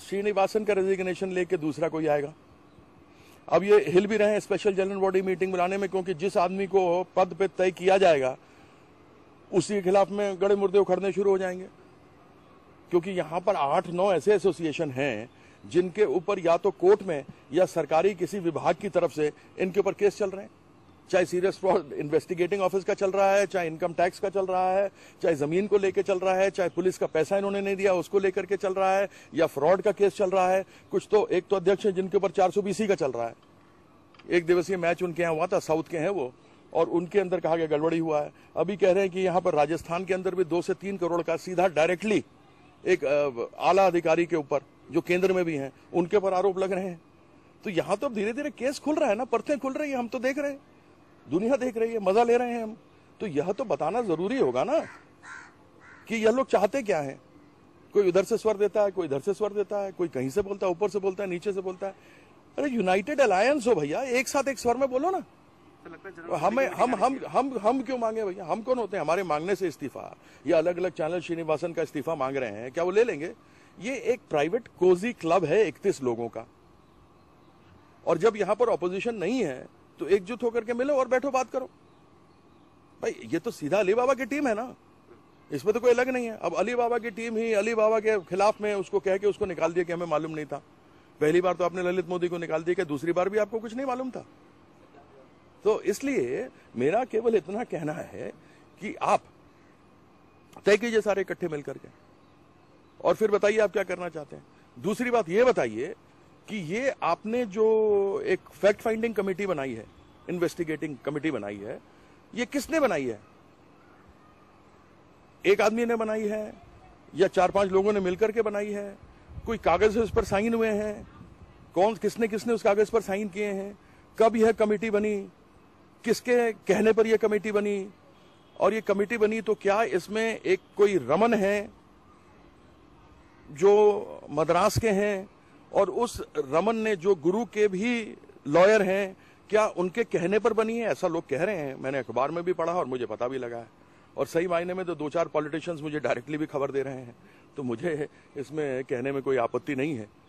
श्रीनिवासन का रेजिग्नेशन लेके दूसरा कोई आएगा अब ये हिल भी रहे स्पेशल जनरल बॉडी मीटिंग बुलाने में क्योंकि जिस आदमी को पद पे तय किया जाएगा उसी के खिलाफ में गड़े मुर्दे उखड़ने शुरू हो जाएंगे क्योंकि यहाँ पर आठ नौ ऐसे एसोसिएशन हैं जिनके ऊपर या तो कोर्ट में या सरकारी किसी विभाग की तरफ से इनके ऊपर केस चल रहे हैं चाहे सीरियस फ्रॉड इन्वेस्टिगेटिंग ऑफिस का चल रहा है चाहे इनकम टैक्स का चल रहा है चाहे जमीन को लेकर चल रहा है चाहे पुलिस का पैसा इन्होंने नहीं दिया उसको लेकर के चल रहा है या फ्रॉड का केस चल रहा है कुछ तो एक तो अध्यक्ष है जिनके ऊपर चार का चल रहा है एक दिवसीय मैच उनके यहाँ हुआ था साउथ के हैं वो और उनके अंदर कहा गया गड़बड़ी हुआ है अभी कह रहे हैं कि यहाँ पर राजस्थान के अंदर भी दो से तीन करोड़ का सीधा डायरेक्टली एक आला अधिकारी के ऊपर जो केंद्र में भी हैं उनके ऊपर आरोप लग रहे हैं तो यहाँ तो अब धीरे धीरे केस खुल रहा है ना परतें खुल रही है हम तो देख रहे हैं दुनिया देख रही है मजा ले रहे हैं हम तो यह तो बताना जरूरी होगा ना कि यह लोग चाहते क्या है कोई उधर से स्वर देता है कोई इधर से स्वर देता है कोई कहीं से बोलता है ऊपर से बोलता है नीचे से बोलता है अरे यूनाइटेड अलायंस हो भैया एक साथ एक स्वर में बोलो ना तो हमें हम हम हम हम क्यों मांगे भैया हम कौन होते हैं हमारे मांगने से इस्तीफा या अलग अलग चैनल श्रीनिवासन का इस्तीफा मांग रहे हैं क्या वो ले लेंगे ये एक प्राइवेट कोजी क्लब है इकतीस लोगों का और जब यहां पर ऑपोजिशन नहीं है तो एकजुट होकर के मिलो और बैठो बात करो भाई ये तो सीधा अली बाबा की टीम है ना इसमें तो कोई अलग नहीं है अब अली बाबा की टीम ही अली बाबा के खिलाफ में उसको कह के उसको निकाल दिया कि हमें मालूम नहीं था पहली बार तो आपने ललित मोदी को निकाल दिया कि दूसरी बार भी आपको कुछ नहीं मालूम था तो इसलिए मेरा केवल इतना कहना है कि आप तय कीजिए सारे इकट्ठे मिलकर के और फिर बताइए आप क्या करना चाहते हैं दूसरी बात यह बताइए कि ये आपने जो एक फैक्ट फाइंडिंग कमेटी बनाई है इन्वेस्टिगेटिंग कमेटी बनाई है ये किसने बनाई है एक आदमी ने बनाई है या चार पांच लोगों ने मिलकर के बनाई है कोई कागज उस पर साइन हुए हैं कौन किसने किसने उस कागज पर साइन किए हैं कब यह कमेटी बनी किसके कहने पर यह कमेटी बनी और ये कमेटी बनी तो क्या इसमें एक कोई रमन है जो मद्रास के हैं और उस रमन ने जो गुरु के भी लॉयर हैं क्या उनके कहने पर बनी है ऐसा लोग कह रहे हैं मैंने अखबार में भी पढ़ा और मुझे पता भी लगा है और सही मायने में तो दो चार पॉलिटिशियंस मुझे डायरेक्टली भी खबर दे रहे हैं तो मुझे इसमें कहने में कोई आपत्ति नहीं है